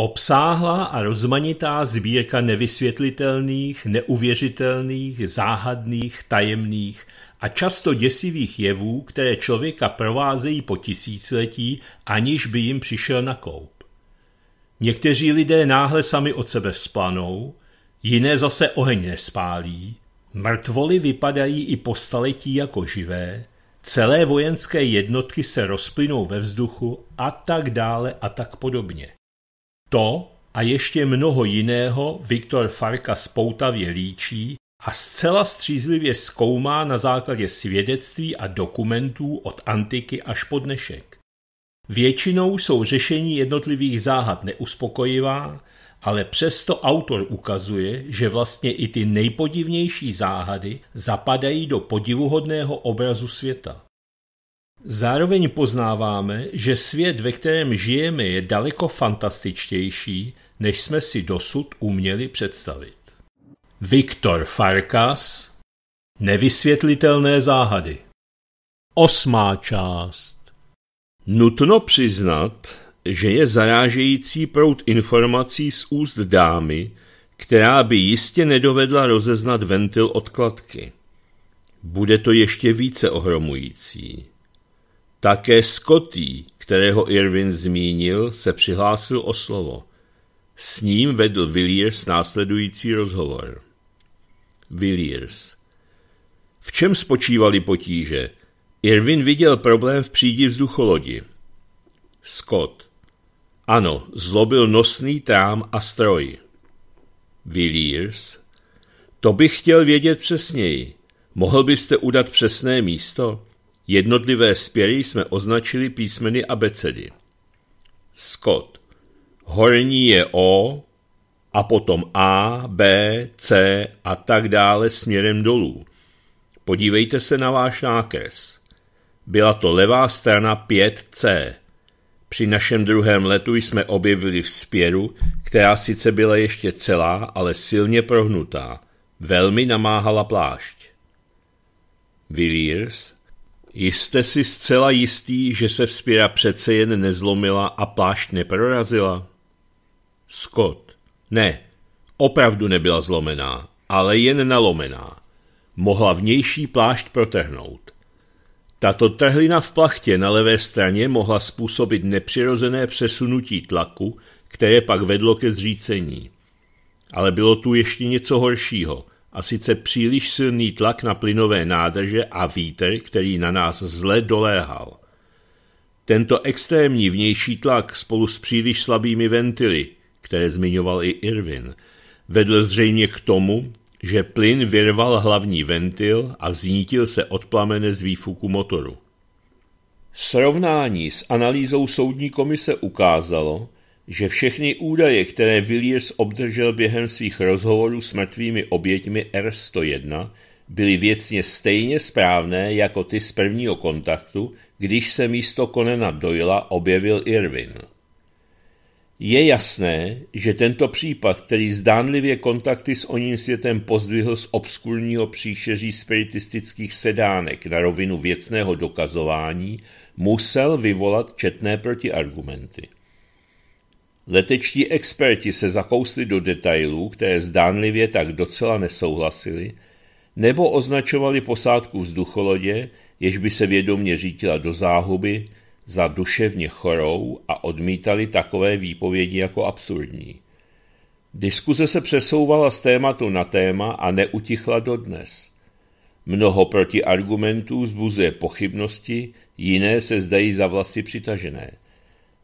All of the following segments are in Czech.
Obsáhlá a rozmanitá sbírka nevysvětlitelných, neuvěřitelných, záhadných, tajemných a často děsivých jevů, které člověka provázejí po tisíciletí, aniž by jim přišel na koup. Někteří lidé náhle sami od sebe vzplanou, jiné zase oheň nespálí, mrtvoly vypadají i po staletí jako živé, celé vojenské jednotky se rozplynou ve vzduchu a tak dále a tak podobně. To a ještě mnoho jiného Viktor Farka spoutavě líčí a zcela střízlivě zkoumá na základě svědectví a dokumentů od antiky až po dnešek. Většinou jsou řešení jednotlivých záhad neuspokojivá, ale přesto autor ukazuje, že vlastně i ty nejpodivnější záhady zapadají do podivuhodného obrazu světa. Zároveň poznáváme, že svět, ve kterém žijeme, je daleko fantastičtější, než jsme si dosud uměli představit. Viktor Farkas Nevysvětlitelné záhady Osmá část Nutno přiznat, že je zarážející prout informací z úst dámy, která by jistě nedovedla rozeznat ventil odkladky. Bude to ještě více ohromující. Také Scotty, kterého Irvin zmínil, se přihlásil o slovo. S ním vedl Villiers následující rozhovor. Villiers. V čem spočívaly potíže? Irvin viděl problém v přídi vzducholodi. Scott. Ano, zlobil nosný trám a stroj. Villiers. To bych chtěl vědět přesněji. Mohl byste udat přesné místo? Jednotlivé spěry jsme označili písmeny abecedy. Scott, Horní je O, a potom A, B, C a tak dále směrem dolů. Podívejte se na váš nákres. Byla to levá strana 5C. Při našem druhém letu jsme objevili vzpěru, která sice byla ještě celá, ale silně prohnutá. Velmi namáhala plášť. Villiers, Jste si zcela jistý, že se vzpěra přece jen nezlomila a plášť neprorazila? Scott. Ne, opravdu nebyla zlomená, ale jen nalomená. Mohla vnější plášť protrhnout. Tato trhlina v plachtě na levé straně mohla způsobit nepřirozené přesunutí tlaku, které pak vedlo ke zřícení. Ale bylo tu ještě něco horšího – a sice příliš silný tlak na plynové nádrže a vítr, který na nás zle doléhal. Tento extrémní vnější tlak spolu s příliš slabými ventily, které zmiňoval i Irvin, vedl zřejmě k tomu, že plyn vyrval hlavní ventil a vznítil se od plamene z výfuku motoru. Srovnání s analýzou soudní komise ukázalo, že všechny údaje, které Williers obdržel během svých rozhovorů s mrtvými oběťmi R101, byly věcně stejně správné jako ty z prvního kontaktu, když se místo Konena Doyla objevil Irvin. Je jasné, že tento případ, který zdánlivě kontakty s oním světem pozdvihl z obskurního příšeří spiritistických sedánek na rovinu věcného dokazování, musel vyvolat četné protiargumenty. Letečtí experti se zakousli do detailů, které zdánlivě tak docela nesouhlasili, nebo označovali posádku vzducholodě, jež by se vědomně řítila do záhuby, za duševně chorou a odmítali takové výpovědi jako absurdní. Diskuze se přesouvala z tématu na téma a neutichla dodnes. Mnoho protiargumentů zbuzuje pochybnosti, jiné se zdají za vlasy přitažené –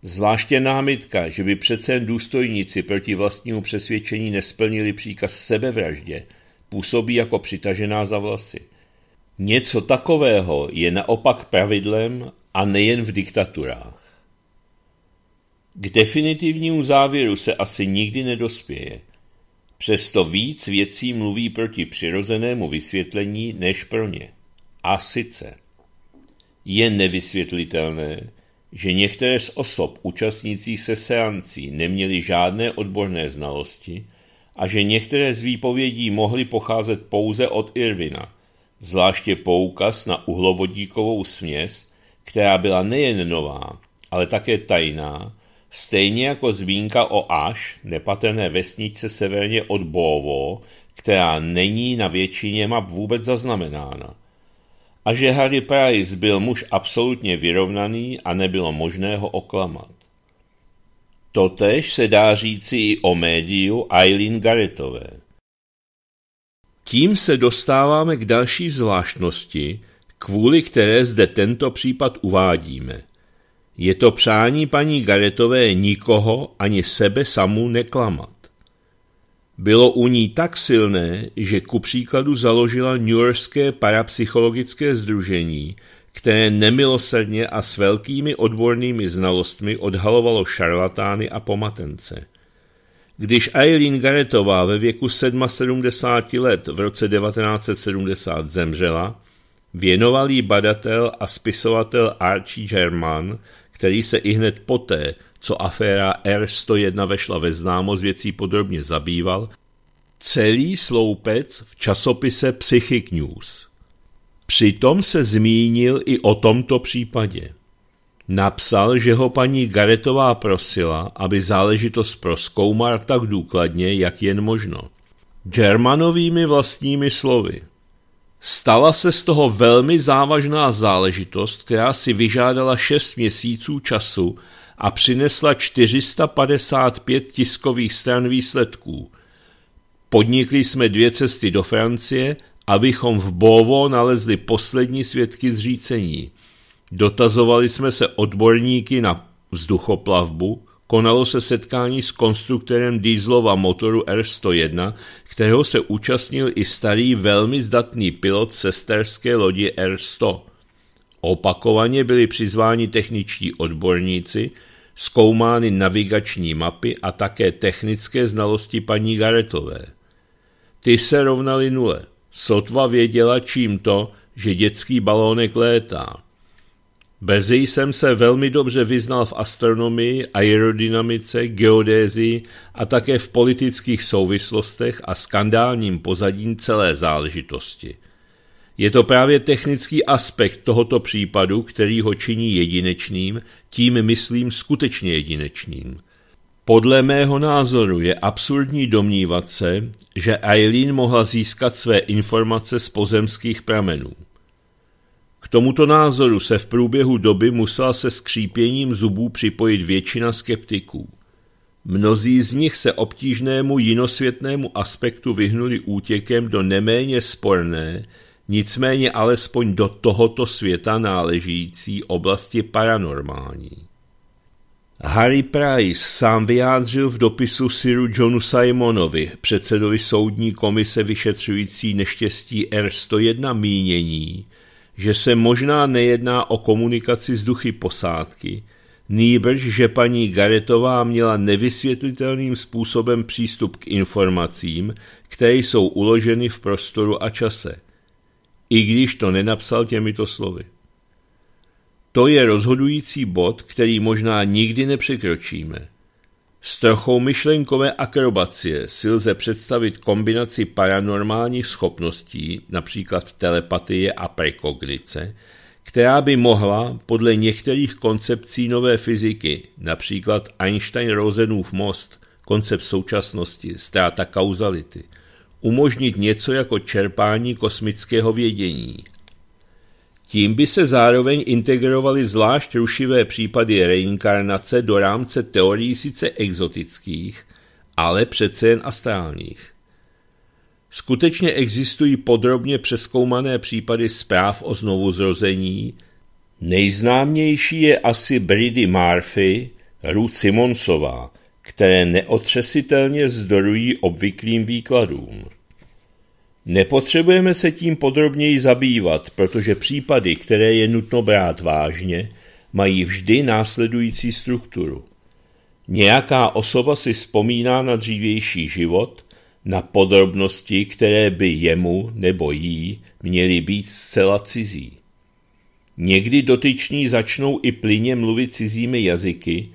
Zvláště námitka, že by přece jen důstojníci proti vlastnímu přesvědčení nesplnili příkaz sebevraždě, působí jako přitažená za vlasy. Něco takového je naopak pravidlem a nejen v diktaturách. K definitivnímu závěru se asi nikdy nedospěje. Přesto víc věcí mluví proti přirozenému vysvětlení než pro ně. A sice je nevysvětlitelné, že některé z osob účastnících se seancí neměly žádné odborné znalosti a že některé z výpovědí mohly pocházet pouze od Irvina, zvláště poukaz na uhlovodíkovou směs, která byla nejen nová, ale také tajná, stejně jako zmínka o Až, nepatrné vesničce severně od Bovo, která není na většině map vůbec zaznamenána a že Harry Price byl muž absolutně vyrovnaný a nebylo možné ho oklamat. Totež se dá říci i o médiu Eileen Garrettové. Tím se dostáváme k další zvláštnosti, kvůli které zde tento případ uvádíme. Je to přání paní Garetové nikoho ani sebe samu neklamat bylo u ní tak silné, že ku příkladu založila Yorkské parapsychologické združení, které nemilosrdně a s velkými odbornými znalostmi odhalovalo šarlatány a pomatence. Když Eileen Garetová ve věku 77 let v roce 1970 zemřela, věnovalý badatel a spisovatel Archie German, který se i hned poté co aféra R101 vešla ve známost, věcí podrobně zabýval, celý sloupec v časopise Psychic News. Přitom se zmínil i o tomto případě. Napsal, že ho paní Garetová prosila, aby záležitost proskoumal tak důkladně, jak jen možno. Germanovými vlastními slovy. Stala se z toho velmi závažná záležitost, která si vyžádala šest měsíců času a přinesla 455 tiskových stran výsledků. Podnikli jsme dvě cesty do Francie, abychom v Bovo nalezli poslední svědky zřícení. Dotazovali jsme se odborníky na vzduchoplavbu, konalo se setkání s konstruktorem dýzlova motoru R101, kterého se účastnil i starý velmi zdatný pilot sesterské lodi R100. Opakovaně byli přizváni techničtí odborníci, zkoumány navigační mapy a také technické znalosti paní Garetové. Ty se rovnaly nule. Sotva věděla čím to, že dětský balónek létá. Brzy jsem se velmi dobře vyznal v astronomii, aerodynamice, geodézii a také v politických souvislostech a skandálním pozadím celé záležitosti. Je to právě technický aspekt tohoto případu, který ho činí jedinečným, tím myslím skutečně jedinečným. Podle mého názoru je absurdní domnívat se, že Eileen mohla získat své informace z pozemských pramenů. K tomuto názoru se v průběhu doby musela se skřípěním zubů připojit většina skeptiků. Mnozí z nich se obtížnému jinosvětnému aspektu vyhnuli útěkem do neméně sporné, nicméně alespoň do tohoto světa náležící oblasti paranormální. Harry Price sám vyjádřil v dopisu Siru Johnu Simonovi, předsedovi soudní komise vyšetřující neštěstí R101 mínění, že se možná nejedná o komunikaci s duchy posádky, nýbrž, že paní Garetová měla nevysvětlitelným způsobem přístup k informacím, které jsou uloženy v prostoru a čase – i když to nenapsal těmito slovy. To je rozhodující bod, který možná nikdy nepřekročíme. S trochou myšlenkové akrobacie si lze představit kombinaci paranormálních schopností, například telepatie a prekognice, která by mohla podle některých koncepcí nové fyziky, například Einstein-Rosenův most, koncept současnosti, ztráta kauzality, umožnit něco jako čerpání kosmického vědění. Tím by se zároveň integrovaly zvlášť rušivé případy reinkarnace do rámce teorií sice exotických, ale přece jen astrálních. Skutečně existují podrobně přeskoumané případy zpráv o znovuzrození. Nejznámější je asi Bridy Murphy, Ruth Simonsová, které neotřesitelně zdorují obvyklým výkladům. Nepotřebujeme se tím podrobněji zabývat, protože případy, které je nutno brát vážně, mají vždy následující strukturu. Nějaká osoba si vzpomíná na dřívější život, na podrobnosti, které by jemu nebo jí měly být zcela cizí. Někdy dotyční začnou i plyně mluvit cizími jazyky,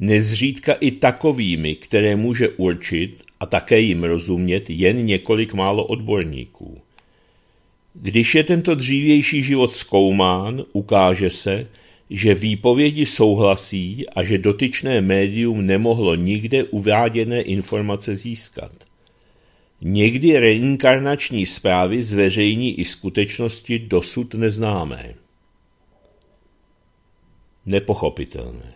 nezřídka i takovými, které může určit a také jim rozumět jen několik málo odborníků. Když je tento dřívější život zkoumán, ukáže se, že výpovědi souhlasí a že dotyčné médium nemohlo nikde uváděné informace získat. Někdy reinkarnační zprávy zveřejní i skutečnosti dosud neznámé. Nepochopitelné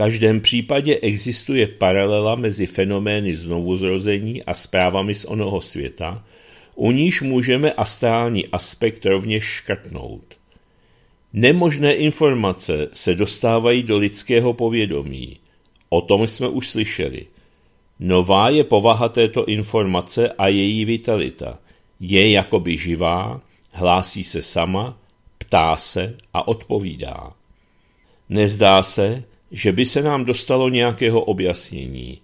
každém případě existuje paralela mezi fenomény znovuzrození a zprávami z onoho světa, u níž můžeme astrální aspekt rovněž škrtnout. Nemožné informace se dostávají do lidského povědomí. O tom jsme už slyšeli. Nová je povaha této informace a její vitalita. Je jakoby živá, hlásí se sama, ptá se a odpovídá. Nezdá se, že by se nám dostalo nějakého objasnění.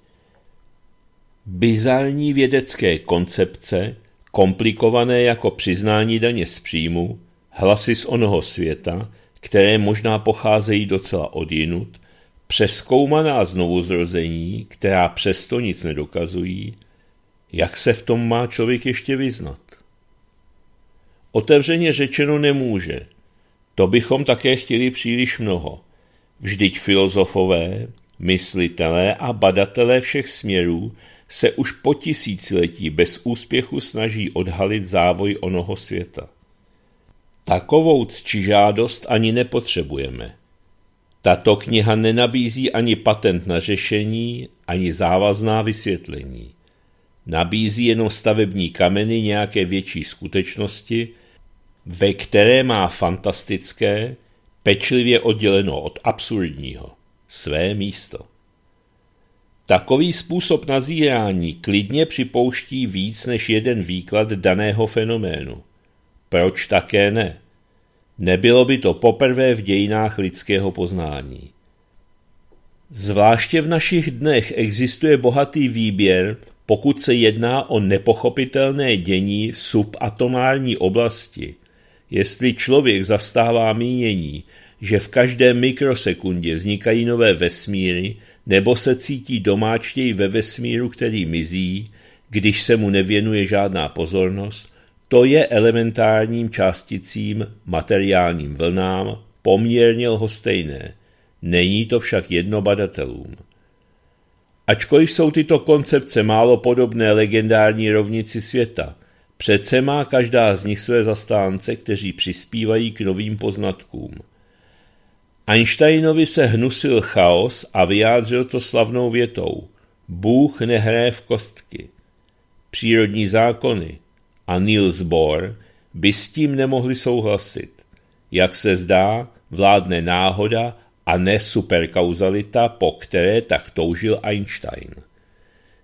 Bizarní vědecké koncepce, komplikované jako přiznání daně z příjmu, hlasy z onoho světa, které možná pocházejí docela odjinut, přeskoumaná znovuzrození, která přesto nic nedokazují, jak se v tom má člověk ještě vyznat? Otevřeně řečeno nemůže. To bychom také chtěli příliš mnoho. Vždyť filozofové, myslitelé a badatelé všech směrů se už po tisíciletí bez úspěchu snaží odhalit závoj onoho světa. Takovou žádost ani nepotřebujeme. Tato kniha nenabízí ani patent na řešení, ani závazná vysvětlení. Nabízí jenom stavební kameny nějaké větší skutečnosti, ve které má fantastické, pečlivě odděleno od absurdního, své místo. Takový způsob nazírání klidně připouští víc než jeden výklad daného fenoménu. Proč také ne? Nebylo by to poprvé v dějinách lidského poznání. Zvláště v našich dnech existuje bohatý výběr, pokud se jedná o nepochopitelné dění subatomární oblasti – Jestli člověk zastává mínění, že v každé mikrosekundě vznikají nové vesmíry, nebo se cítí domáčtěji ve vesmíru, který mizí, když se mu nevěnuje žádná pozornost, to je elementárním částicím, materiálním vlnám, poměrně lhostejné. Není to však jedno badatelům. Ačkoliv jsou tyto koncepce málo podobné legendární rovnici světa – Přece má každá z nich své zastánce, kteří přispívají k novým poznatkům. Einsteinovi se hnusil chaos a vyjádřil to slavnou větou Bůh nehraje v kostky. Přírodní zákony a Niels Bohr by s tím nemohli souhlasit. Jak se zdá, vládne náhoda a ne superkauzalita, po které tak toužil Einstein.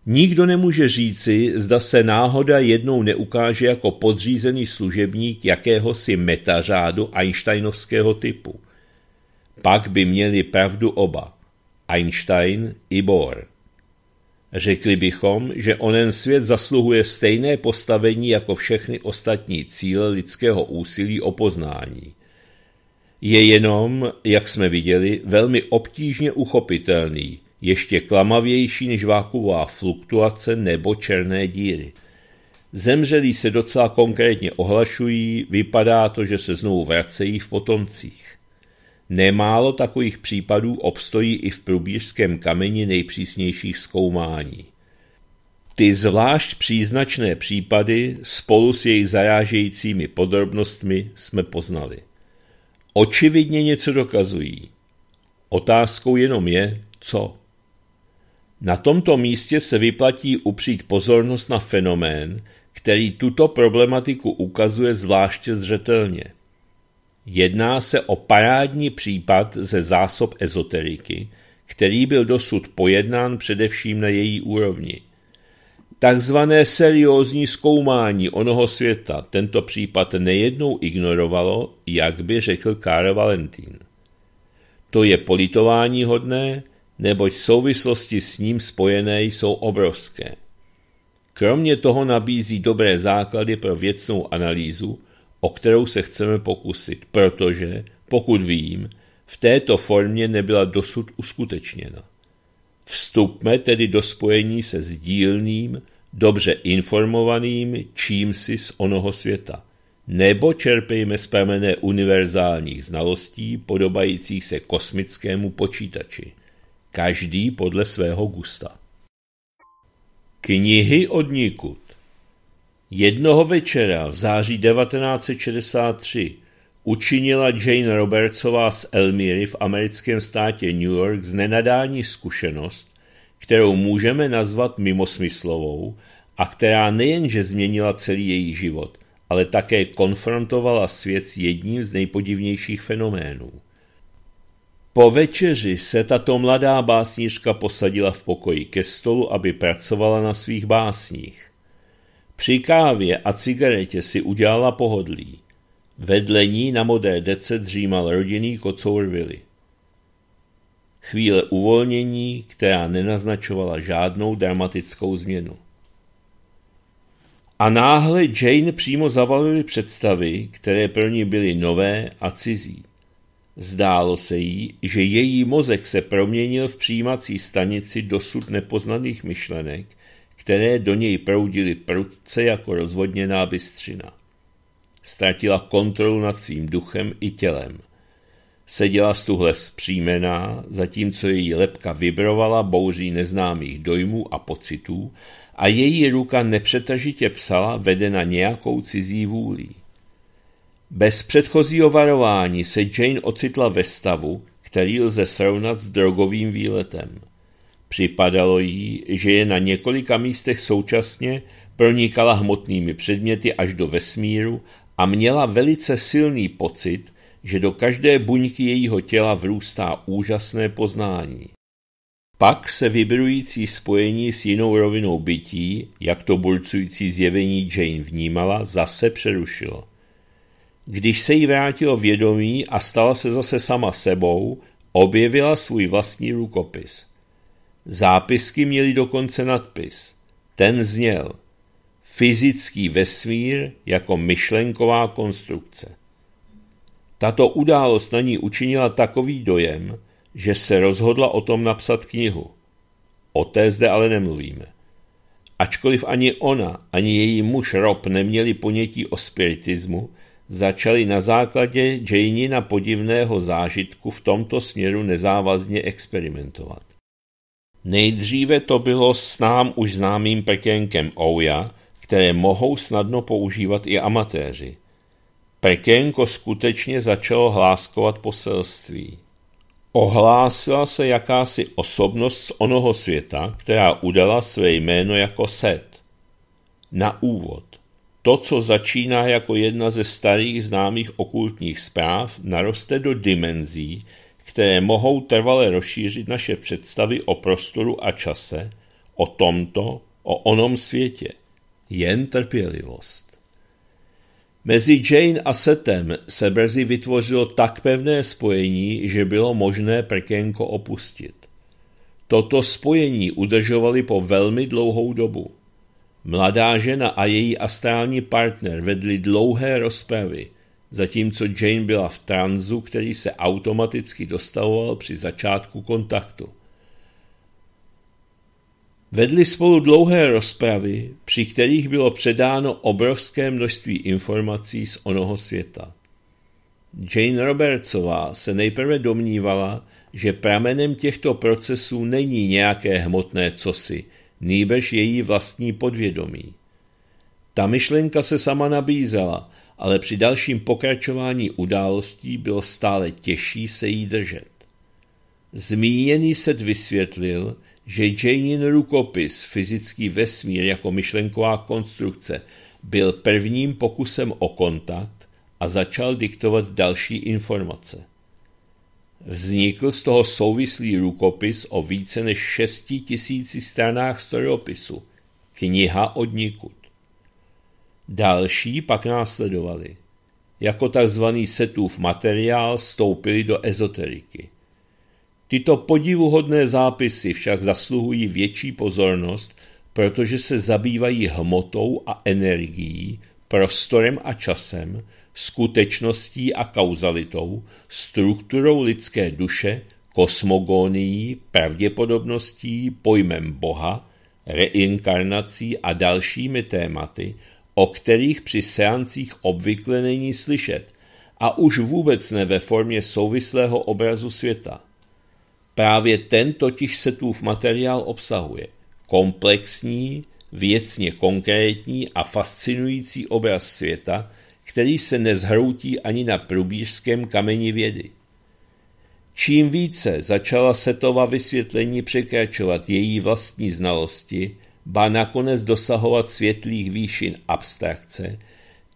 Nikdo nemůže říci, zda se náhoda jednou neukáže jako podřízený služebník jakéhosi metařádu Einsteinovského typu. Pak by měli pravdu oba, Einstein i Bohr. Řekli bychom, že onen svět zasluhuje stejné postavení jako všechny ostatní cíle lidského úsilí o poznání. Je jenom, jak jsme viděli, velmi obtížně uchopitelný, ještě klamavější než váková fluktuace nebo černé díry. Zemřelí se docela konkrétně ohlašují, vypadá to, že se znovu vracejí v potomcích. Nemálo takových případů obstojí i v průbířském kameni nejpřísnějších zkoumání. Ty zvlášť příznačné případy spolu s jejich zarážejícími podrobnostmi jsme poznali. Očividně něco dokazují. Otázkou jenom je, co. Na tomto místě se vyplatí upřít pozornost na fenomén, který tuto problematiku ukazuje zvláště zřetelně. Jedná se o parádní případ ze zásob ezoteriky, který byl dosud pojednán především na její úrovni. Takzvané seriózní zkoumání onoho světa tento případ nejednou ignorovalo, jak by řekl Karl Valentín. To je politování hodné, neboť souvislosti s ním spojené jsou obrovské. Kromě toho nabízí dobré základy pro věcnou analýzu, o kterou se chceme pokusit, protože, pokud vím, v této formě nebyla dosud uskutečněna. Vstupme tedy do spojení se sdílným, dobře informovaným čímsi z onoho světa. Nebo čerpejme z pramené univerzálních znalostí podobajících se kosmickému počítači každý podle svého gusta. Knihy od nikud Jednoho večera v září 1963 učinila Jane Robertsová z Elmiry v americkém státě New York z nenadání zkušenost, kterou můžeme nazvat mimosmyslovou a která nejenže změnila celý její život, ale také konfrontovala svět s jedním z nejpodivnějších fenoménů – po večeři se tato mladá básnička posadila v pokoji ke stolu, aby pracovala na svých básních. Při kávě a cigaretě si udělala pohodlí. Vedle ní na modé dece dřímal rodinný kocour Willy. Chvíle uvolnění, která nenaznačovala žádnou dramatickou změnu. A náhle Jane přímo zavalily představy, které pro ní byly nové a cizí. Zdálo se jí, že její mozek se proměnil v přijímací stanici dosud nepoznaných myšlenek, které do něj proudily prudce jako rozvodněná bystřina. Ztratila kontrolu nad svým duchem i tělem. Seděla stuhle zpříjmená, zatímco její lepka vibrovala bouří neznámých dojmů a pocitů a její ruka nepřetažitě psala vedena nějakou cizí vůlí. Bez předchozího varování se Jane ocitla ve stavu, který lze srovnat s drogovým výletem. Připadalo jí, že je na několika místech současně pronikala hmotnými předměty až do vesmíru a měla velice silný pocit, že do každé buňky jejího těla vrůstá úžasné poznání. Pak se vybrující spojení s jinou rovinou bytí, jak to burcující zjevení Jane vnímala, zase přerušilo. Když se jí vrátilo vědomí a stala se zase sama sebou, objevila svůj vlastní rukopis. Zápisky měly dokonce nadpis. Ten zněl Fyzický vesmír jako myšlenková konstrukce. Tato událost na ní učinila takový dojem, že se rozhodla o tom napsat knihu. O té zde ale nemluvíme. Ačkoliv ani ona, ani její muž Rob neměli ponětí o spiritismu, začali na základě Janina podivného zážitku v tomto směru nezávazně experimentovat. Nejdříve to bylo s nám už známým pekénkem Ouya, které mohou snadno používat i amatéři. Pekénko skutečně začalo hláskovat poselství. Ohlásila se jakási osobnost z onoho světa, která udala své jméno jako Set. Na úvod. To, co začíná jako jedna ze starých známých okultních zpráv, naroste do dimenzí, které mohou trvale rozšířit naše představy o prostoru a čase, o tomto, o onom světě. Jen trpělivost. Mezi Jane a Setem se brzy vytvořilo tak pevné spojení, že bylo možné prkénko opustit. Toto spojení udržovali po velmi dlouhou dobu. Mladá žena a její astrální partner vedli dlouhé rozpravy, zatímco Jane byla v tranzu, který se automaticky dostavoval při začátku kontaktu. Vedli spolu dlouhé rozpravy, při kterých bylo předáno obrovské množství informací z onoho světa. Jane Robertsová se nejprve domnívala, že pramenem těchto procesů není nějaké hmotné cosi – nýbež její vlastní podvědomí. Ta myšlenka se sama nabízela, ale při dalším pokračování událostí bylo stále těžší se jí držet. Zmíněný set vysvětlil, že Janein rukopis Fyzický vesmír jako myšlenková konstrukce byl prvním pokusem o kontakt a začal diktovat další informace. Vznikl z toho souvislý rukopis o více než šesti tisíci stranách strojopisu, kniha od nikud. Další pak následovali. Jako tzv. setův materiál vstoupili do ezoteriky. Tyto podivuhodné zápisy však zasluhují větší pozornost, protože se zabývají hmotou a energií, prostorem a časem, skutečností a kauzalitou, strukturou lidské duše, kosmogonií, pravděpodobností, pojmem Boha, reinkarnací a dalšími tématy, o kterých při seancích obvykle není slyšet a už vůbec ne ve formě souvislého obrazu světa. Právě ten totiž setův materiál obsahuje komplexní, věcně konkrétní a fascinující obraz světa, který se nezhroutí ani na průbířském kameni vědy. Čím více začala Setova vysvětlení překračovat její vlastní znalosti, ba nakonec dosahovat světlých výšin abstrakce,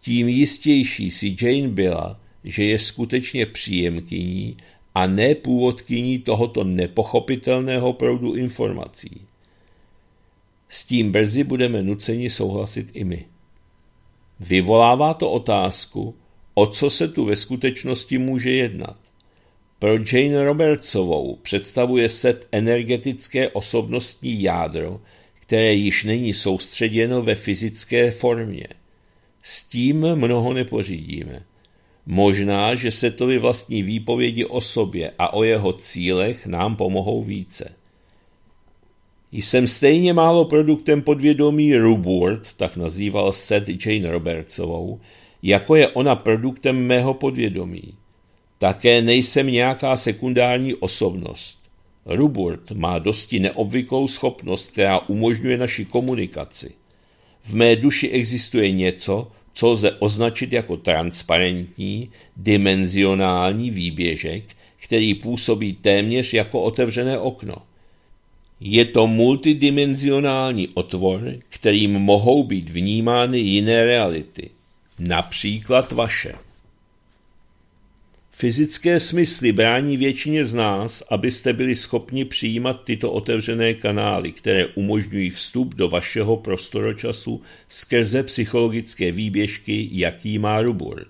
tím jistější si Jane byla, že je skutečně příjemkyní a ne původkyní tohoto nepochopitelného proudu informací. S tím brzy budeme nuceni souhlasit i my. Vyvolává to otázku, o co se tu ve skutečnosti může jednat. Pro Jane Robertsovou představuje set energetické osobnostní jádro, které již není soustředěno ve fyzické formě. S tím mnoho nepořídíme. Možná, že Setovi vlastní výpovědi o sobě a o jeho cílech nám pomohou více. Jsem stejně málo produktem podvědomí Rubward, tak nazýval Seth Jane Robertsovou, jako je ona produktem mého podvědomí. Také nejsem nějaká sekundární osobnost. Rubward má dosti neobvyklou schopnost, která umožňuje naši komunikaci. V mé duši existuje něco, co lze označit jako transparentní, dimenzionální výběžek, který působí téměř jako otevřené okno. Je to multidimenzionální otvor, kterým mohou být vnímány jiné reality, například vaše. Fyzické smysly brání většině z nás, abyste byli schopni přijímat tyto otevřené kanály, které umožňují vstup do vašeho prostoročasu skrze psychologické výběžky, jaký má Ruburt.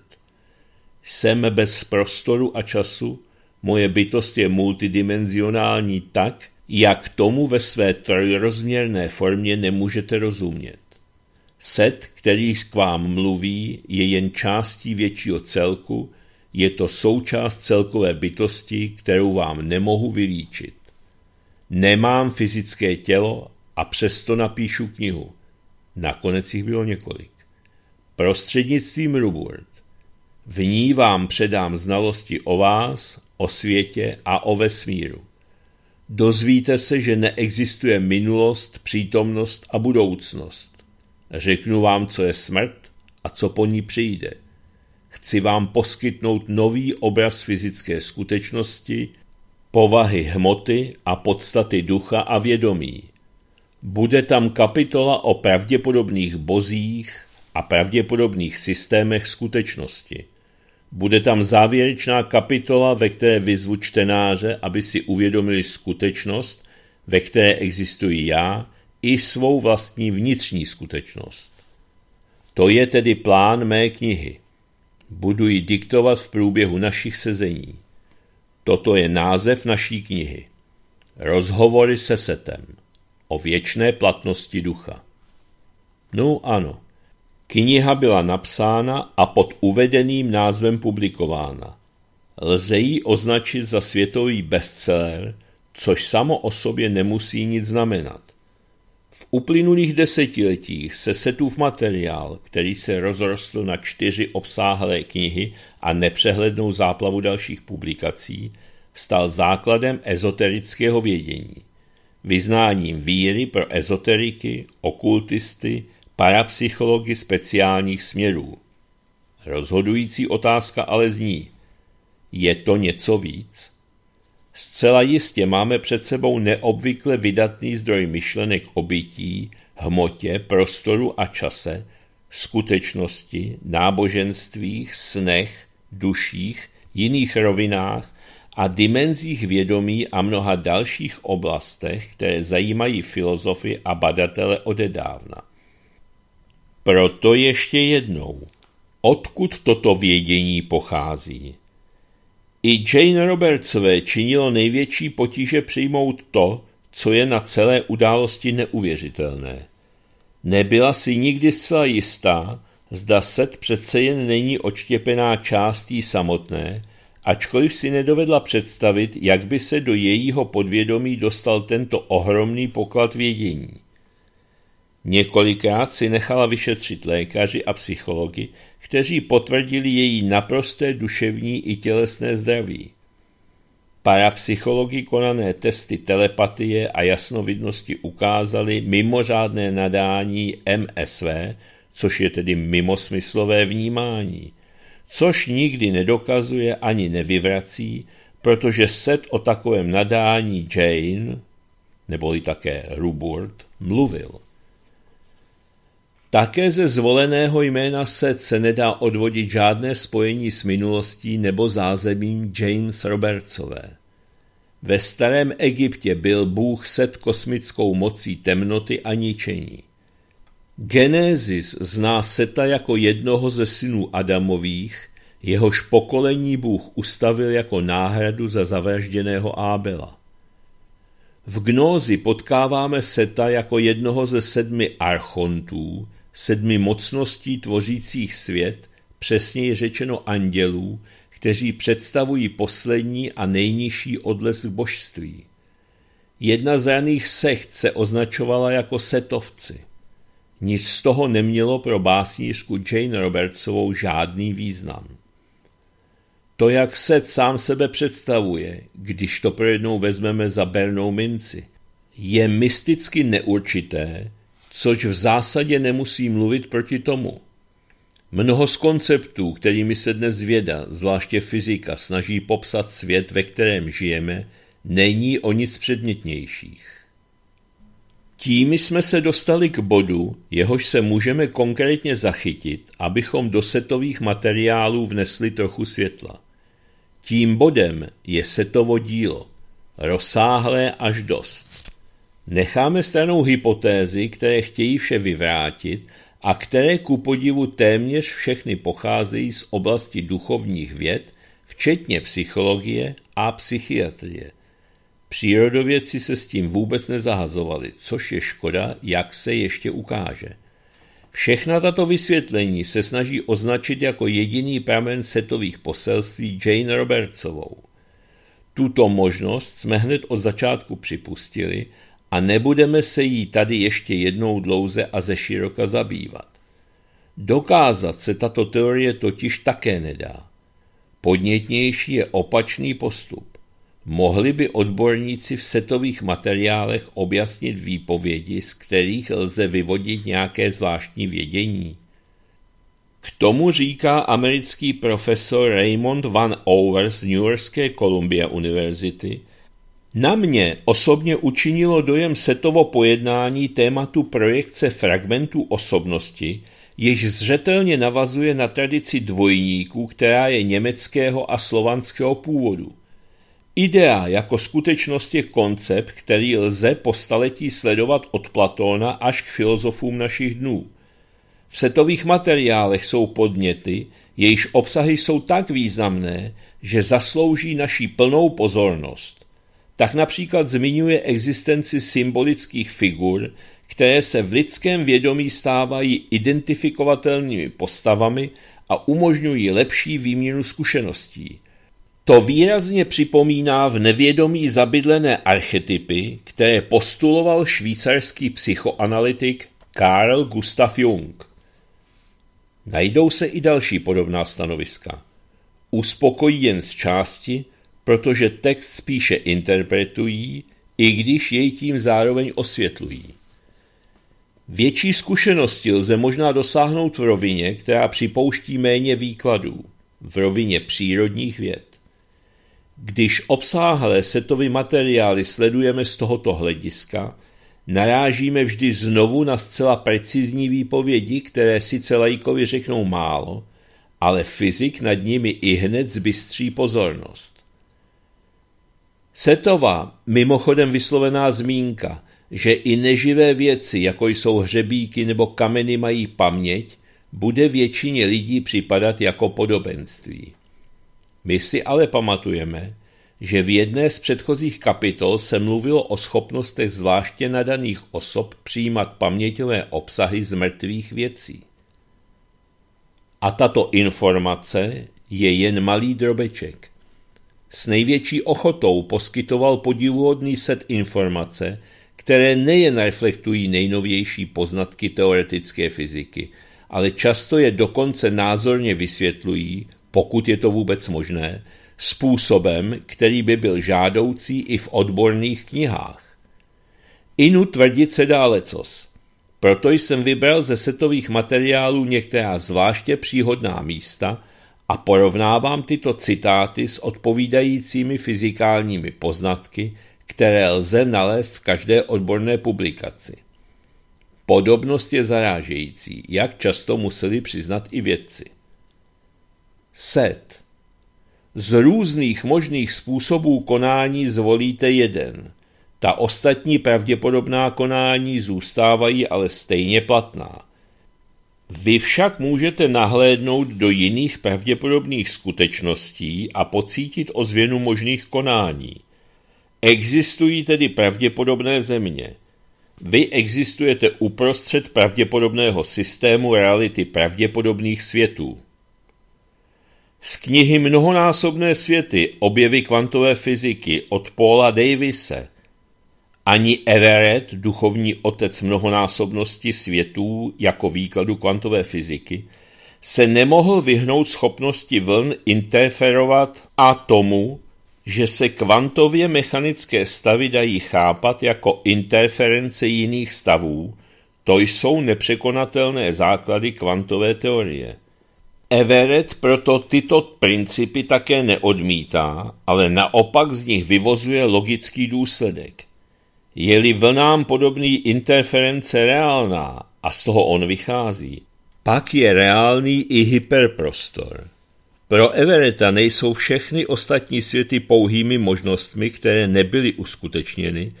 Jsem bez prostoru a času, moje bytost je multidimenzionální tak, jak tomu ve své trojrozměrné formě nemůžete rozumět. Set, který k vám mluví, je jen částí většího celku, je to součást celkové bytosti, kterou vám nemohu vylíčit. Nemám fyzické tělo a přesto napíšu knihu. Nakonec jich bylo několik. Prostřednictvím Ruburt. V ní vám předám znalosti o vás, o světě a o vesmíru. Dozvíte se, že neexistuje minulost, přítomnost a budoucnost. Řeknu vám, co je smrt a co po ní přijde. Chci vám poskytnout nový obraz fyzické skutečnosti, povahy hmoty a podstaty ducha a vědomí. Bude tam kapitola o pravděpodobných bozích a pravděpodobných systémech skutečnosti. Bude tam závěrečná kapitola, ve které vyzvu čtenáře, aby si uvědomili skutečnost, ve které existuji já, i svou vlastní vnitřní skutečnost. To je tedy plán mé knihy. Budu ji diktovat v průběhu našich sezení. Toto je název naší knihy. Rozhovory se setem o věčné platnosti ducha. No ano, Kniha byla napsána a pod uvedeným názvem publikována. Lze ji označit za světový bestseller, což samo o sobě nemusí nic znamenat. V uplynulých desetiletích se Setův materiál, který se rozrostl na čtyři obsáhlé knihy a nepřehlednou záplavu dalších publikací, stal základem ezoterického vědění, vyznáním víry pro ezoteriky, okultisty, parapsychologi speciálních směrů. Rozhodující otázka ale zní, je to něco víc? Zcela jistě máme před sebou neobvykle vydatný zdroj myšlenek obytí, hmotě, prostoru a čase, skutečnosti, náboženstvích, snech, duších, jiných rovinách a dimenzích vědomí a mnoha dalších oblastech, které zajímají filozofy a badatele odedávna. Proto ještě jednou, odkud toto vědění pochází. I Jane Robertsové činilo největší potíže přijmout to, co je na celé události neuvěřitelné. Nebyla si nikdy zcela jistá, zda set přece jen není odštěpená částí samotné, ačkoliv si nedovedla představit, jak by se do jejího podvědomí dostal tento ohromný poklad vědění. Několikrát si nechala vyšetřit lékaři a psychologi, kteří potvrdili její naprosté duševní i tělesné zdraví. Parapsychologi konané testy telepatie a jasnovidnosti ukázali mimořádné nadání MSV, což je tedy mimosmyslové vnímání, což nikdy nedokazuje ani nevyvrací, protože set o takovém nadání Jane, neboli také Ruburt, mluvil. Také ze zvoleného jména Seth se nedá odvodit žádné spojení s minulostí nebo zázemím James Robertsové. Ve starém Egyptě byl Bůh set kosmickou mocí temnoty a ničení. Genézis zná Seta jako jednoho ze synů Adamových, jehož pokolení Bůh ustavil jako náhradu za zavražděného Ábela. V gnózi potkáváme Seta jako jednoho ze sedmi archontů, sedmi mocností tvořících svět, přesněji řečeno andělů, kteří představují poslední a nejnižší odlesk božství. Jedna z raných secht se označovala jako setovci. Nic z toho nemělo pro básnířku Jane Robertsovou žádný význam. To, jak set sám sebe představuje, když to projednou vezmeme za bernou minci, je mysticky neurčité což v zásadě nemusí mluvit proti tomu. Mnoho z konceptů, kterými se dnes věda, zvláště fyzika, snaží popsat svět, ve kterém žijeme, není o nic předmětnějších. Tím jsme se dostali k bodu, jehož se můžeme konkrétně zachytit, abychom do setových materiálů vnesli trochu světla. Tím bodem je setovo dílo, rozsáhlé až dost. Necháme stranou hypotézy, které chtějí vše vyvrátit a které ku podivu téměř všechny pocházejí z oblasti duchovních věd, včetně psychologie a psychiatrie. Přírodovědci se s tím vůbec nezahazovali, což je škoda, jak se ještě ukáže. Všechna tato vysvětlení se snaží označit jako jediný pramen setových poselství Jane Robertsovou. Tuto možnost jsme hned od začátku připustili – a nebudeme se jí tady ještě jednou dlouze a ze široka zabývat. Dokázat se tato teorie totiž také nedá. Podnětnější je opačný postup. Mohli by odborníci v setových materiálech objasnit výpovědi, z kterých lze vyvodit nějaké zvláštní vědění. K tomu říká americký profesor Raymond Van Over z New Yorkské Columbia University. Na mě osobně učinilo dojem setovo pojednání tématu projekce fragmentů osobnosti, jež zřetelně navazuje na tradici dvojníků, která je německého a slovanského původu. Idea jako skutečnost je koncept, který lze po staletí sledovat od Platóna až k filozofům našich dnů. V setových materiálech jsou podněty, jejichž obsahy jsou tak významné, že zaslouží naší plnou pozornost tak například zmiňuje existenci symbolických figur, které se v lidském vědomí stávají identifikovatelnými postavami a umožňují lepší výměnu zkušeností. To výrazně připomíná v nevědomí zabydlené archetypy, které postuloval švýcarský psychoanalytik Karl Gustav Jung. Najdou se i další podobná stanoviska. Uspokojí jen z části, protože text spíše interpretují, i když jej tím zároveň osvětlují. Větší zkušenosti lze možná dosáhnout v rovině, která připouští méně výkladů, v rovině přírodních věd. Když obsáhlé setovy materiály sledujeme z tohoto hlediska, narážíme vždy znovu na zcela precizní výpovědi, které sice lajkovi řeknou málo, ale fyzik nad nimi i hned zbystří pozornost. Setová, mimochodem vyslovená zmínka, že i neživé věci, jako jsou hřebíky nebo kameny, mají paměť, bude většině lidí připadat jako podobenství. My si ale pamatujeme, že v jedné z předchozích kapitol se mluvilo o schopnostech zvláště nadaných osob přijímat paměťové obsahy z mrtvých věcí. A tato informace je jen malý drobeček – s největší ochotou poskytoval podivuhodný set informace, které nejen reflektují nejnovější poznatky teoretické fyziky, ale často je dokonce názorně vysvětlují, pokud je to vůbec možné, způsobem, který by byl žádoucí i v odborných knihách. Inu tvrdit se dá lecos. Proto jsem vybral ze setových materiálů některá zvláště příhodná místa – a porovnávám tyto citáty s odpovídajícími fyzikálními poznatky, které lze nalézt v každé odborné publikaci. Podobnost je zarážející, jak často museli přiznat i vědci. Set. Z různých možných způsobů konání zvolíte jeden. Ta ostatní pravděpodobná konání zůstávají ale stejně platná. Vy však můžete nahlédnout do jiných pravděpodobných skutečností a pocítit ozvěnu možných konání. Existují tedy pravděpodobné země. Vy existujete uprostřed pravděpodobného systému reality pravděpodobných světů. Z knihy Mnohonásobné světy objevy kvantové fyziky od Paula Davise ani Everett, duchovní otec mnohonásobnosti světů jako výkladu kvantové fyziky, se nemohl vyhnout schopnosti vln interferovat a tomu, že se kvantově mechanické stavy dají chápat jako interference jiných stavů, to jsou nepřekonatelné základy kvantové teorie. Everett proto tyto principy také neodmítá, ale naopak z nich vyvozuje logický důsledek. Je-li vlnám podobný interference reálná, a z toho on vychází, pak je reálný i hyperprostor. Pro Evereta nejsou všechny ostatní světy pouhými možnostmi, které nebyly uskutečněny,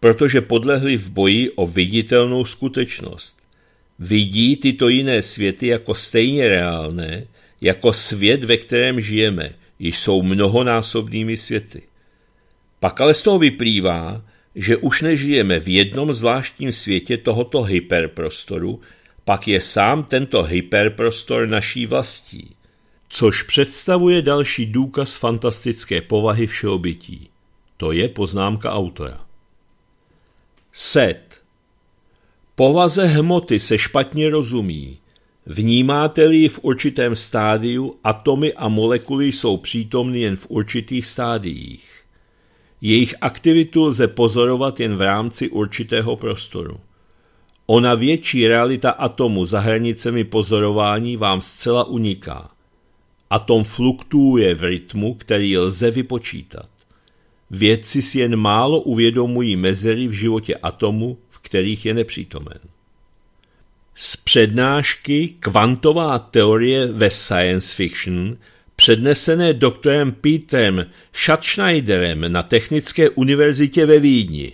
protože podlehly v boji o viditelnou skutečnost. Vidí tyto jiné světy jako stejně reálné, jako svět, ve kterém žijeme, již jsou mnohonásobnými světy. Pak ale z toho vyplývá, že už nežijeme v jednom zvláštním světě tohoto hyperprostoru, pak je sám tento hyperprostor naší vlastí, což představuje další důkaz fantastické povahy všeobytí. To je poznámka autora. Set. Povaze hmoty se špatně rozumí. Vnímáte-li v určitém stádiu, atomy a molekuly jsou přítomny jen v určitých stádiích. Jejich aktivitu lze pozorovat jen v rámci určitého prostoru. Ona větší realita atomu za hranicemi pozorování vám zcela uniká. Atom fluktuuje v rytmu, který lze vypočítat. Vědci si jen málo uvědomují mezery v životě atomu, v kterých je nepřítomen. Z přednášky Kvantová teorie ve science fiction – přednesené doktorem Pítem Schatzschneiderem na Technické univerzitě ve Vídni.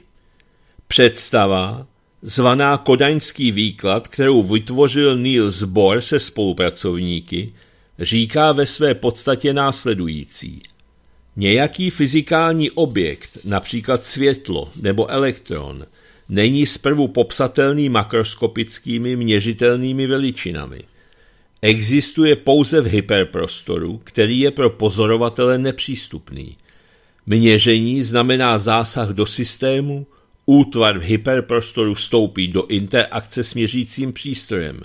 Představa, zvaná Kodaňský výklad, kterou vytvořil Niels Bohr se spolupracovníky, říká ve své podstatě následující. Nějaký fyzikální objekt, například světlo nebo elektron, není zprvu popsatelný makroskopickými měřitelnými veličinami existuje pouze v hyperprostoru, který je pro pozorovatele nepřístupný. Měření znamená zásah do systému, útvar v hyperprostoru vstoupí do interakce s měřícím přístrojem.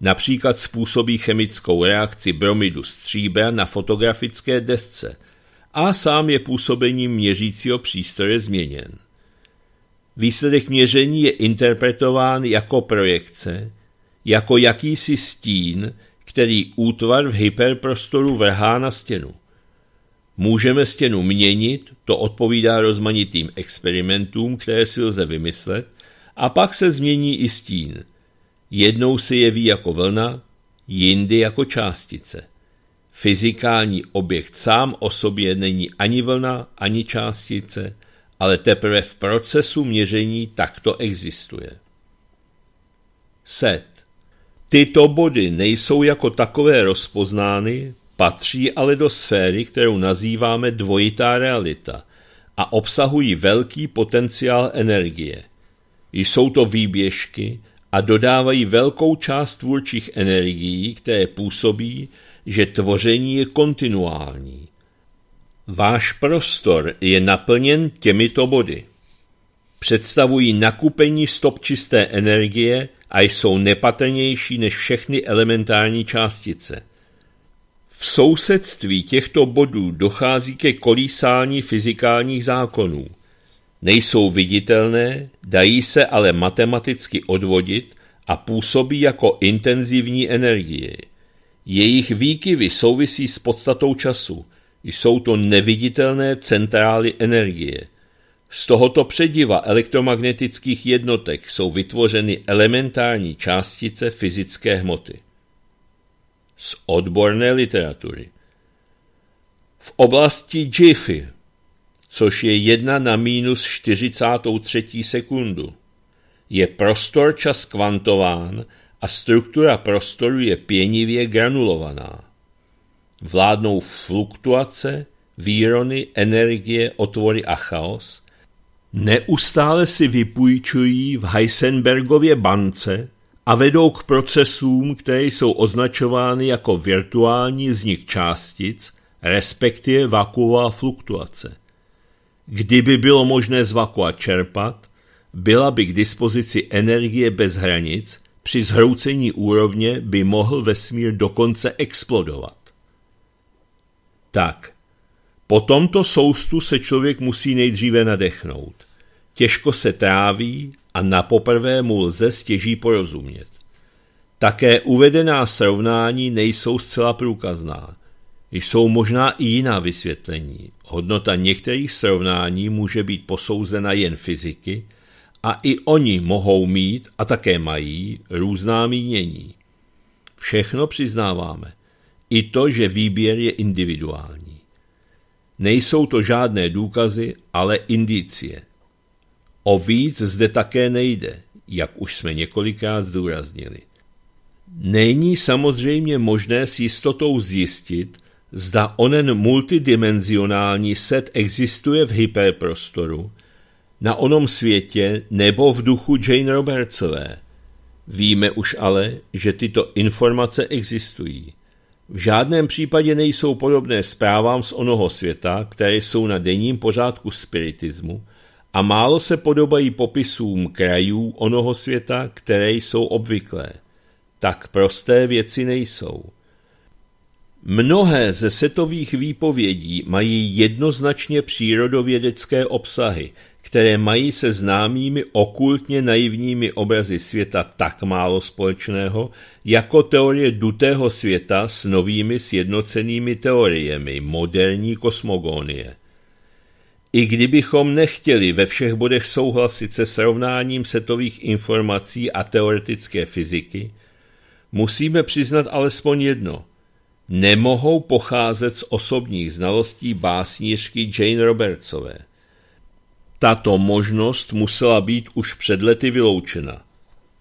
Například způsobí chemickou reakci bromidu stříbra na fotografické desce a sám je působením měřícího přístroje změněn. Výsledek měření je interpretován jako projekce, jako jakýsi stín, který útvar v hyperprostoru vrhá na stěnu. Můžeme stěnu měnit, to odpovídá rozmanitým experimentům, které si lze vymyslet, a pak se změní i stín. Jednou se jeví jako vlna, jindy jako částice. Fyzikální objekt sám o sobě není ani vlna, ani částice, ale teprve v procesu měření takto existuje. Set Tyto body nejsou jako takové rozpoznány, patří ale do sféry, kterou nazýváme dvojitá realita a obsahují velký potenciál energie. Jsou to výběžky a dodávají velkou část tvůrčích energií, které působí, že tvoření je kontinuální. Váš prostor je naplněn těmito body představují nakupení stop čisté energie a jsou nepatrnější než všechny elementární částice. V sousedství těchto bodů dochází ke kolísání fyzikálních zákonů. Nejsou viditelné, dají se ale matematicky odvodit a působí jako intenzivní energie. Jejich výkyvy souvisí s podstatou času. Jsou to neviditelné centrály energie – z tohoto přediva elektromagnetických jednotek jsou vytvořeny elementární částice fyzické hmoty. Z odborné literatury. V oblasti Jiffy, což je 1 na minus 43 sekundu, je prostor čas kvantován a struktura prostoru je pěnivě granulovaná. Vládnou fluktuace, výrony, energie, otvory a chaos – Neustále si vypůjčují v Heisenbergově bance a vedou k procesům, které jsou označovány jako virtuální vznik částic, respektive vakuová fluktuace. Kdyby bylo možné z vakua čerpat, byla by k dispozici energie bez hranic, při zhroucení úrovně by mohl vesmír dokonce explodovat. Tak, po tomto soustu se člověk musí nejdříve nadechnout těžko se tráví a na poprvé mu lze stěží porozumět. Také uvedená srovnání nejsou zcela průkazná. Jsou možná i jiná vysvětlení. Hodnota některých srovnání může být posouzena jen fyziky a i oni mohou mít a také mají různá mínění. Všechno přiznáváme. I to, že výběr je individuální. Nejsou to žádné důkazy, ale indicie – O víc zde také nejde, jak už jsme několikrát zdůraznili. Není samozřejmě možné s jistotou zjistit, zda onen multidimenzionální set existuje v hyperprostoru, na onom světě nebo v duchu Jane Robertsové. Víme už ale, že tyto informace existují. V žádném případě nejsou podobné zprávám z onoho světa, které jsou na denním pořádku spiritismu, a málo se podobají popisům krajů onoho světa, které jsou obvyklé. Tak prosté věci nejsou. Mnohé ze setových výpovědí mají jednoznačně přírodovědecké obsahy, které mají se známými okultně naivními obrazy světa tak málo společného, jako teorie dutého světa s novými sjednocenými teoriemi moderní kosmogonie. I kdybychom nechtěli ve všech bodech souhlasit se srovnáním setových informací a teoretické fyziky, musíme přiznat alespoň jedno. Nemohou pocházet z osobních znalostí básnířky Jane Robertsové. Tato možnost musela být už před lety vyloučena.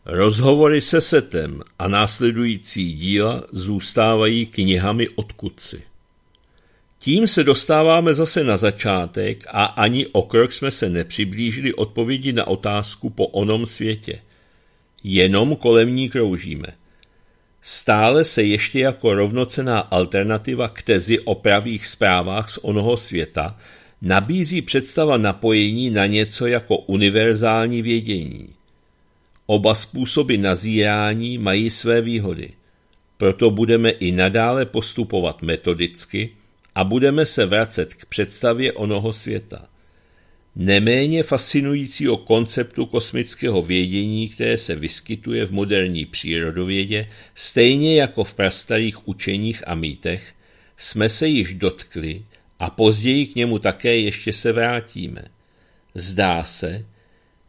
Rozhovory se setem a následující díla zůstávají knihami odkudci. Tím se dostáváme zase na začátek a ani o krok jsme se nepřiblížili odpovědi na otázku po onom světě. Jenom kolem ní kroužíme. Stále se ještě jako rovnocená alternativa k tezi o pravých zprávách z onoho světa nabízí představa napojení na něco jako univerzální vědění. Oba způsoby nazírání mají své výhody. Proto budeme i nadále postupovat metodicky – a budeme se vracet k představě onoho světa. Neméně fascinujícího konceptu kosmického vědění, které se vyskytuje v moderní přírodovědě, stejně jako v prastarých učeních a mýtech, jsme se již dotkli a později k němu také ještě se vrátíme. Zdá se,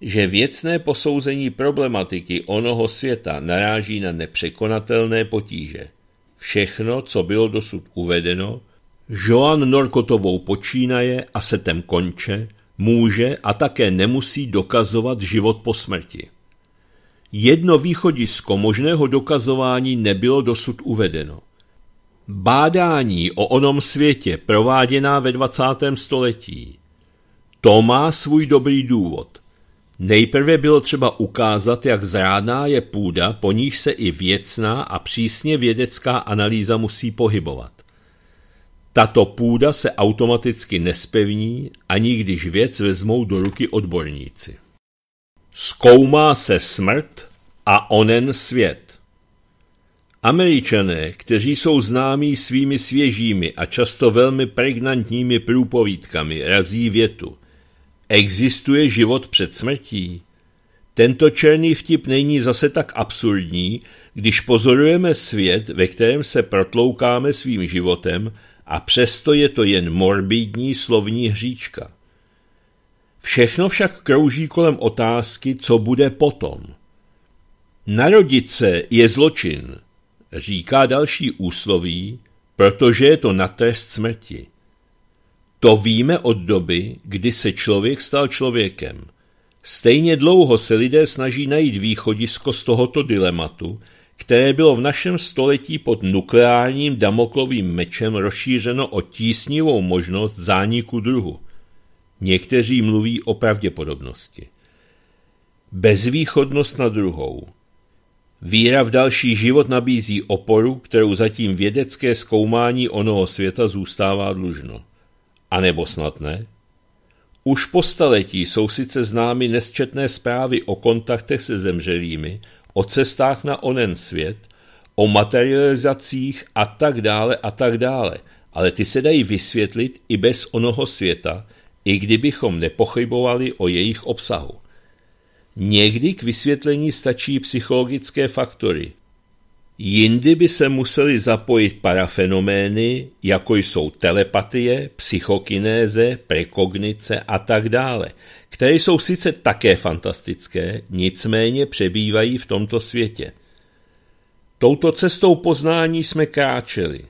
že věcné posouzení problematiky onoho světa naráží na nepřekonatelné potíže. Všechno, co bylo dosud uvedeno, Joan Norkotovou počínaje a setem konče, může a také nemusí dokazovat život po smrti. Jedno východisko možného dokazování nebylo dosud uvedeno. Bádání o onom světě prováděná ve 20. století. To má svůj dobrý důvod. Nejprve bylo třeba ukázat, jak zrádná je půda, po níž se i věcná a přísně vědecká analýza musí pohybovat. Tato půda se automaticky nespevní, ani když věc vezmou do ruky odborníci. Zkoumá se smrt a onen svět. Američané, kteří jsou známí svými svěžími a často velmi pregnantními průpovídkami, razí větu. Existuje život před smrtí? Tento černý vtip není zase tak absurdní, když pozorujeme svět, ve kterém se protloukáme svým životem, a přesto je to jen morbidní slovní hříčka. Všechno však krouží kolem otázky, co bude potom. Narodit se je zločin, říká další úsloví, protože je to na trest smrti. To víme od doby, kdy se člověk stal člověkem. Stejně dlouho se lidé snaží najít východisko z tohoto dilematu, které bylo v našem století pod nukleárním damoklovým mečem rozšířeno o tísnivou možnost zániku druhu. Někteří mluví o pravděpodobnosti. Bezvýchodnost na druhou. Víra v další život nabízí oporu, kterou zatím vědecké zkoumání onoho světa zůstává dlužno. A nebo snad ne? Už po staletí jsou sice známy nesčetné zprávy o kontaktech se zemřelými, o cestách na onen svět, o materializacích a tak dále a tak dále. Ale ty se dají vysvětlit i bez onoho světa, i kdybychom nepochybovali o jejich obsahu. Někdy k vysvětlení stačí psychologické faktory, Jindy by se museli zapojit parafenomény, jako jsou telepatie, psychokinéze, prekognice a tak dále, které jsou sice také fantastické, nicméně přebývají v tomto světě. Touto cestou poznání jsme kráčeli.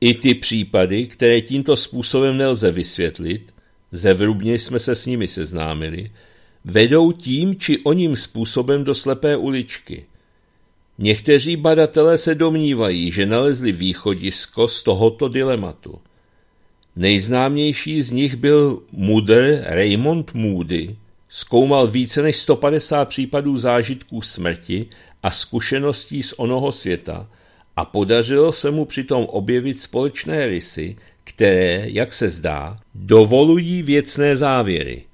I ty případy, které tímto způsobem nelze vysvětlit, zevrubně jsme se s nimi seznámili, vedou tím či oním způsobem do slepé uličky – Někteří badatelé se domnívají, že nalezli východisko z tohoto dilematu. Nejznámější z nich byl mudr Raymond Moody, zkoumal více než 150 případů zážitků smrti a zkušeností z onoho světa a podařilo se mu přitom objevit společné rysy, které, jak se zdá, dovolují věcné závěry.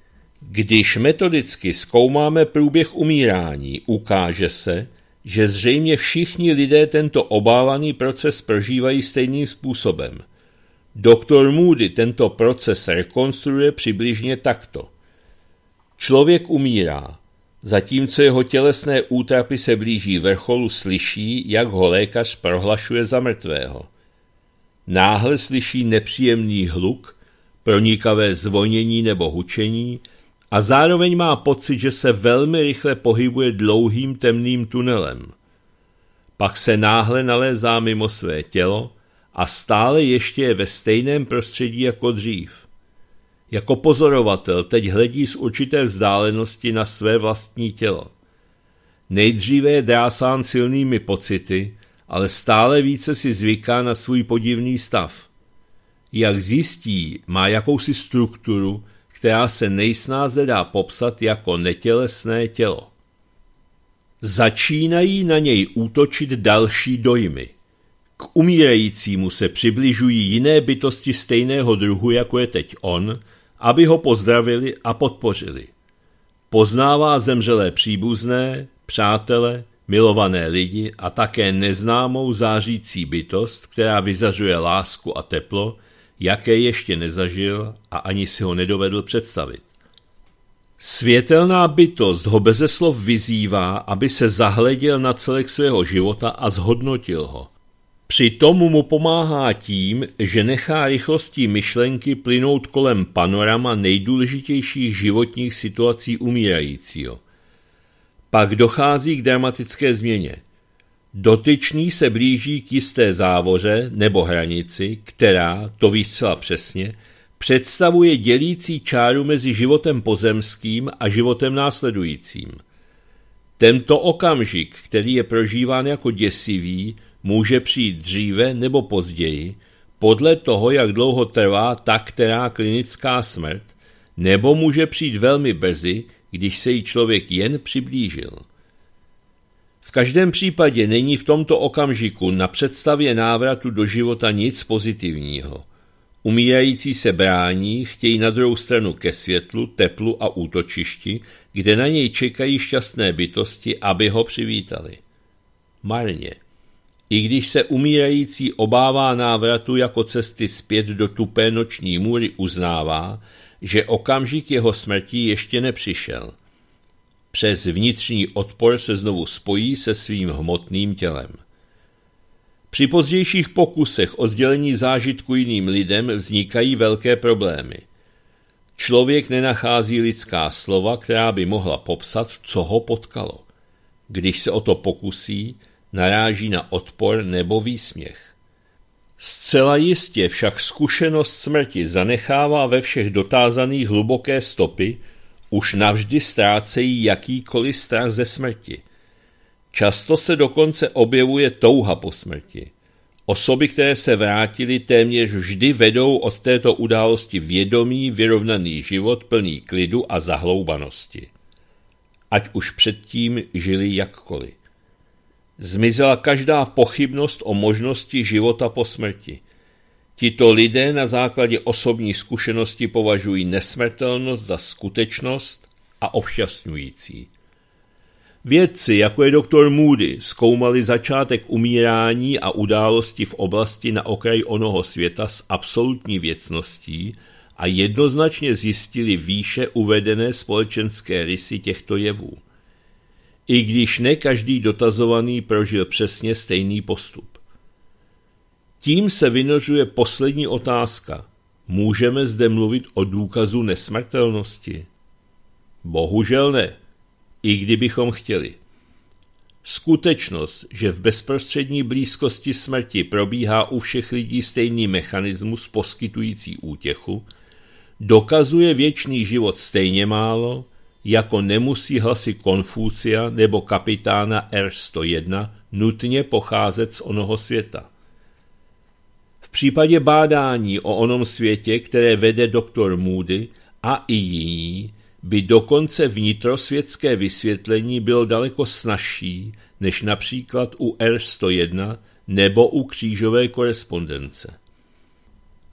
Když metodicky zkoumáme průběh umírání, ukáže se, že zřejmě všichni lidé tento obávaný proces prožívají stejným způsobem. Doktor Moody tento proces rekonstruuje přibližně takto. Člověk umírá, zatímco jeho tělesné útrapy se blíží vrcholu, slyší, jak ho lékař prohlašuje za mrtvého. Náhle slyší nepříjemný hluk, pronikavé zvonění nebo hučení, a zároveň má pocit, že se velmi rychle pohybuje dlouhým temným tunelem. Pak se náhle nalézá mimo své tělo a stále ještě je ve stejném prostředí jako dřív. Jako pozorovatel teď hledí z určité vzdálenosti na své vlastní tělo. Nejdříve je drásán silnými pocity, ale stále více si zvyká na svůj podivný stav. Jak zjistí, má jakousi strukturu, která se nejsnáze dá popsat jako netělesné tělo. Začínají na něj útočit další dojmy. K umírajícímu se přibližují jiné bytosti stejného druhu, jako je teď on, aby ho pozdravili a podpořili. Poznává zemřelé příbuzné, přátele, milované lidi a také neznámou zářící bytost, která vyzařuje lásku a teplo, jaké ještě nezažil a ani si ho nedovedl představit. Světelná bytost ho beze slov vyzývá, aby se zahleděl na celek svého života a zhodnotil ho. Při tomu mu pomáhá tím, že nechá rychlostí myšlenky plynout kolem panorama nejdůležitějších životních situací umírajícího. Pak dochází k dramatické změně – Dotyčný se blíží k jisté závoře nebo hranici, která, to víš zcela přesně, představuje dělící čáru mezi životem pozemským a životem následujícím. Tento okamžik, který je prožíván jako děsivý, může přijít dříve nebo později, podle toho, jak dlouho trvá ta která klinická smrt, nebo může přijít velmi brzy, když se jí člověk jen přiblížil. V každém případě není v tomto okamžiku na představě návratu do života nic pozitivního. Umírající se brání, chtějí na druhou stranu ke světlu, teplu a útočišti, kde na něj čekají šťastné bytosti, aby ho přivítali. Marně. I když se umírající obává návratu jako cesty zpět do tupé noční můry, uznává, že okamžik jeho smrti ještě nepřišel – přes vnitřní odpor se znovu spojí se svým hmotným tělem. Při pozdějších pokusech o sdělení zážitku jiným lidem vznikají velké problémy. Člověk nenachází lidská slova, která by mohla popsat, co ho potkalo. Když se o to pokusí, naráží na odpor nebo výsměch. Zcela jistě však zkušenost smrti zanechává ve všech dotázaných hluboké stopy, už navždy ztrácejí jakýkoliv strach ze smrti. Často se dokonce objevuje touha po smrti. Osoby, které se vrátily, téměř vždy vedou od této události vědomý, vyrovnaný život plný klidu a zahloubanosti. Ať už předtím žili jakkoliv. Zmizela každá pochybnost o možnosti života po smrti – Tito lidé na základě osobní zkušenosti považují nesmrtelnost za skutečnost a obšťastňující. Vědci, jako je doktor Moody, zkoumali začátek umírání a události v oblasti na okraji onoho světa s absolutní věcností a jednoznačně zjistili výše uvedené společenské rysy těchto jevů. I když ne každý dotazovaný prožil přesně stejný postup. Tím se vynožuje poslední otázka. Můžeme zde mluvit o důkazu nesmrtelnosti? Bohužel ne, i kdybychom chtěli. Skutečnost, že v bezprostřední blízkosti smrti probíhá u všech lidí stejný mechanismus poskytující útěchu, dokazuje věčný život stejně málo, jako nemusí hlasy Konfúcia nebo kapitána R101 nutně pocházet z onoho světa případě bádání o onom světě, které vede doktor Moody a i jiní, by dokonce vnitrosvětské vysvětlení bylo daleko snažší než například u R101 nebo u křížové korespondence.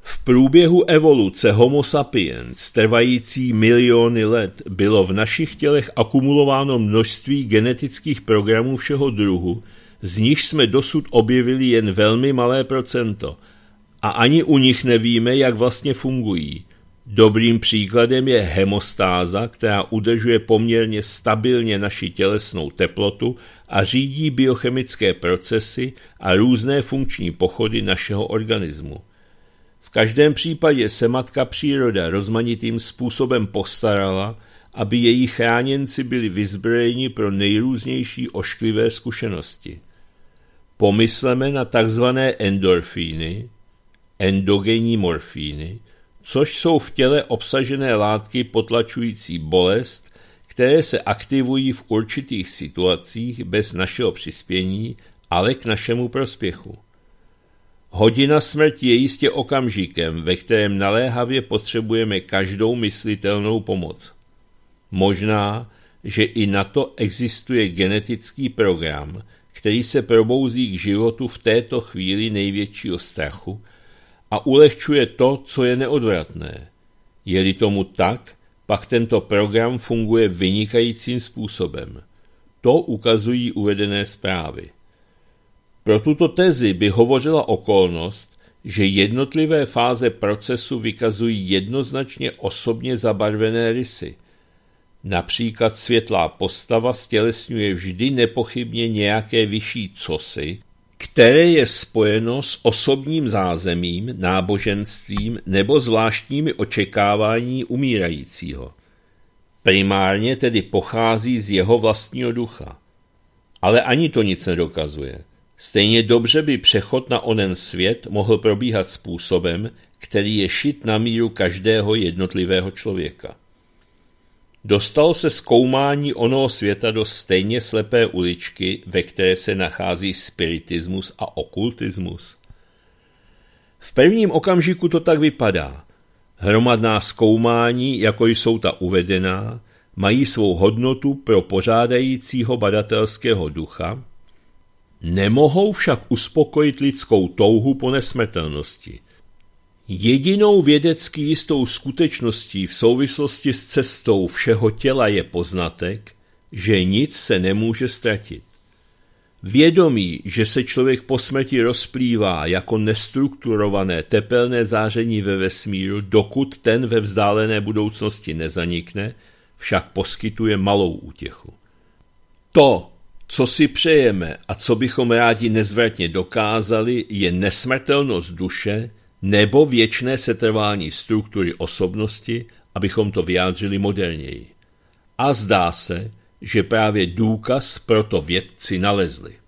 V průběhu evoluce Homo sapiens, trvající miliony let, bylo v našich tělech akumulováno množství genetických programů všeho druhu, z nich jsme dosud objevili jen velmi malé procento – a ani u nich nevíme, jak vlastně fungují. Dobrým příkladem je hemostáza, která udržuje poměrně stabilně naši tělesnou teplotu a řídí biochemické procesy a různé funkční pochody našeho organismu. V každém případě se matka příroda rozmanitým způsobem postarala, aby její chráněnci byli vyzbrojeni pro nejrůznější ošklivé zkušenosti. Pomysleme na takzvané endorfíny, endogenní morfíny, což jsou v těle obsažené látky potlačující bolest, které se aktivují v určitých situacích bez našeho přispění, ale k našemu prospěchu. Hodina smrti je jistě okamžikem, ve kterém naléhavě potřebujeme každou myslitelnou pomoc. Možná, že i na to existuje genetický program, který se probouzí k životu v této chvíli největšího strachu a ulehčuje to, co je neodvratné. Je-li tomu tak, pak tento program funguje vynikajícím způsobem. To ukazují uvedené zprávy. Pro tuto tezi by hovořila okolnost, že jednotlivé fáze procesu vykazují jednoznačně osobně zabarvené rysy. Například světlá postava stělesňuje vždy nepochybně nějaké vyšší cosi, které je spojeno s osobním zázemím, náboženstvím nebo zvláštními očekávání umírajícího. Primárně tedy pochází z jeho vlastního ducha. Ale ani to nic nedokazuje. Stejně dobře by přechod na onen svět mohl probíhat způsobem, který je šit na míru každého jednotlivého člověka. Dostal se zkoumání onoho světa do stejně slepé uličky, ve které se nachází spiritismus a okultismus. V prvním okamžiku to tak vypadá. Hromadná zkoumání, jako jsou ta uvedená, mají svou hodnotu pro pořádajícího badatelského ducha, nemohou však uspokojit lidskou touhu po nesmrtelnosti – Jedinou vědecky jistou skutečností v souvislosti s cestou všeho těla je poznatek, že nic se nemůže ztratit. Vědomí, že se člověk po smrti rozplývá jako nestrukturované tepelné záření ve vesmíru, dokud ten ve vzdálené budoucnosti nezanikne, však poskytuje malou útěchu. To, co si přejeme a co bychom rádi nezvratně dokázali, je nesmrtelnost duše, nebo věčné setrvání struktury osobnosti, abychom to vyjádřili moderněji. A zdá se, že právě důkaz proto vědci nalezli.